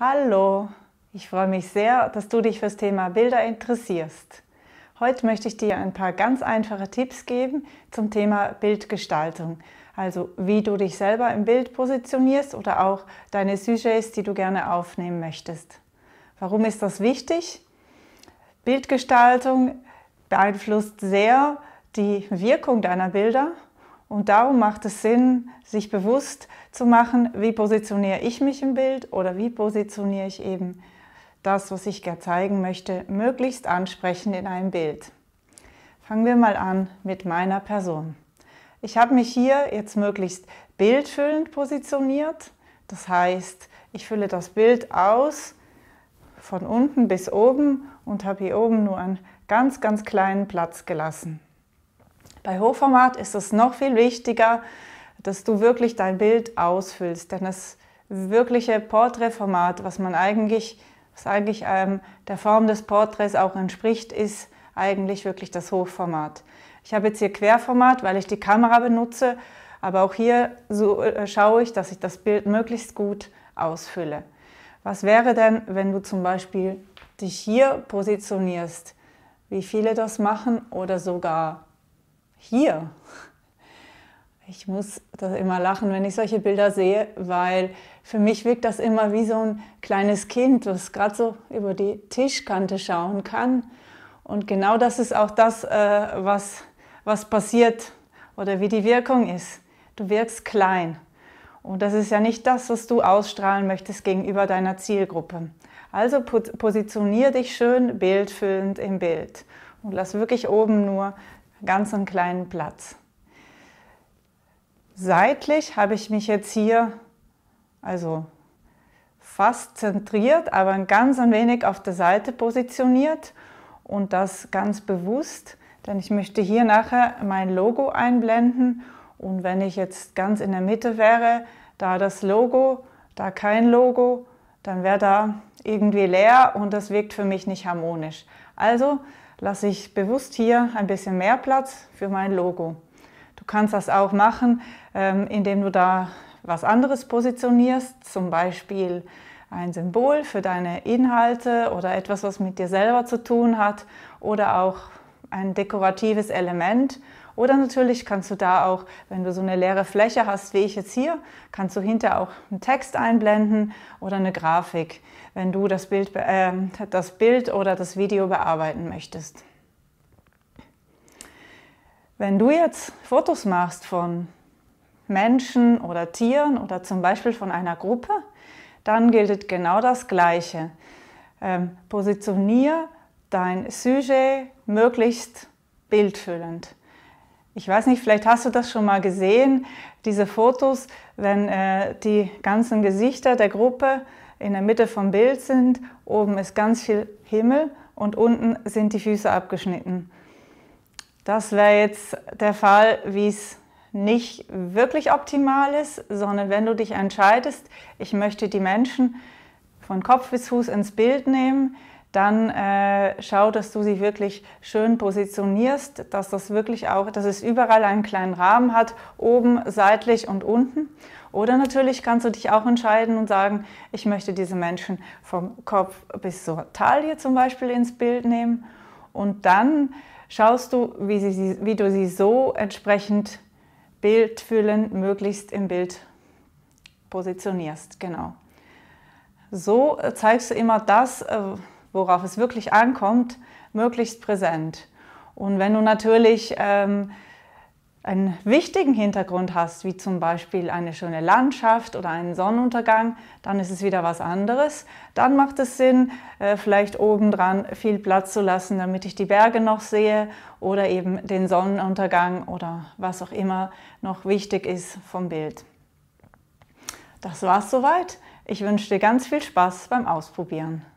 Hallo, ich freue mich sehr, dass du dich fürs Thema Bilder interessierst. Heute möchte ich dir ein paar ganz einfache Tipps geben zum Thema Bildgestaltung. Also wie du dich selber im Bild positionierst oder auch deine Sujets, die du gerne aufnehmen möchtest. Warum ist das wichtig? Bildgestaltung beeinflusst sehr die Wirkung deiner Bilder und darum macht es Sinn, sich bewusst zu machen, wie positioniere ich mich im Bild oder wie positioniere ich eben das, was ich gerne zeigen möchte, möglichst ansprechend in einem Bild. Fangen wir mal an mit meiner Person. Ich habe mich hier jetzt möglichst bildfüllend positioniert. Das heißt, ich fülle das Bild aus von unten bis oben und habe hier oben nur einen ganz, ganz kleinen Platz gelassen. Bei Hochformat ist es noch viel wichtiger, dass du wirklich dein Bild ausfüllst, denn das wirkliche Porträtformat, was man eigentlich, was eigentlich ähm, der Form des Porträts auch entspricht, ist eigentlich wirklich das Hochformat. Ich habe jetzt hier Querformat, weil ich die Kamera benutze, aber auch hier so, äh, schaue ich, dass ich das Bild möglichst gut ausfülle. Was wäre denn, wenn du zum Beispiel dich hier positionierst, wie viele das machen oder sogar hier. Ich muss da immer lachen, wenn ich solche Bilder sehe, weil für mich wirkt das immer wie so ein kleines Kind, das gerade so über die Tischkante schauen kann. Und genau das ist auch das, äh, was, was passiert oder wie die Wirkung ist. Du wirkst klein. Und das ist ja nicht das, was du ausstrahlen möchtest gegenüber deiner Zielgruppe. Also positionier dich schön bildfüllend im Bild und lass wirklich oben nur ganz einen kleinen Platz. Seitlich habe ich mich jetzt hier, also fast zentriert, aber ein ganz ein wenig auf der Seite positioniert und das ganz bewusst, denn ich möchte hier nachher mein Logo einblenden und wenn ich jetzt ganz in der Mitte wäre, da das Logo, da kein Logo, dann wäre da irgendwie leer und das wirkt für mich nicht harmonisch. Also lasse ich bewusst hier ein bisschen mehr Platz für mein Logo. Du kannst das auch machen, ähm, indem du da was anderes positionierst, zum Beispiel ein Symbol für deine Inhalte oder etwas, was mit dir selber zu tun hat oder auch ein dekoratives Element. Oder natürlich kannst du da auch, wenn du so eine leere Fläche hast, wie ich jetzt hier, kannst du hinter auch einen Text einblenden oder eine Grafik, wenn du das Bild, äh, das Bild oder das Video bearbeiten möchtest. Wenn du jetzt Fotos machst von Menschen oder Tieren oder zum Beispiel von einer Gruppe, dann gilt genau das Gleiche. Ähm, positionier dein Sujet möglichst bildfüllend. Ich weiß nicht, vielleicht hast du das schon mal gesehen, diese Fotos, wenn äh, die ganzen Gesichter der Gruppe in der Mitte vom Bild sind, oben ist ganz viel Himmel und unten sind die Füße abgeschnitten. Das wäre jetzt der Fall, wie es nicht wirklich optimal ist, sondern wenn du dich entscheidest, ich möchte die Menschen von Kopf bis Fuß ins Bild nehmen, dann äh, schau, dass du sie wirklich schön positionierst, dass das wirklich auch, dass es überall einen kleinen Rahmen hat, oben, seitlich und unten. Oder natürlich kannst du dich auch entscheiden und sagen, ich möchte diese Menschen vom Kopf bis zur Taille zum Beispiel ins Bild nehmen. Und dann schaust du, wie, sie, wie du sie so entsprechend bildfüllend möglichst im Bild positionierst. Genau. So äh, zeigst du immer das, äh, worauf es wirklich ankommt, möglichst präsent. Und wenn du natürlich ähm, einen wichtigen Hintergrund hast, wie zum Beispiel eine schöne Landschaft oder einen Sonnenuntergang, dann ist es wieder was anderes. Dann macht es Sinn, äh, vielleicht obendran viel Platz zu lassen, damit ich die Berge noch sehe oder eben den Sonnenuntergang oder was auch immer noch wichtig ist vom Bild. Das war's soweit. Ich wünsche dir ganz viel Spaß beim Ausprobieren.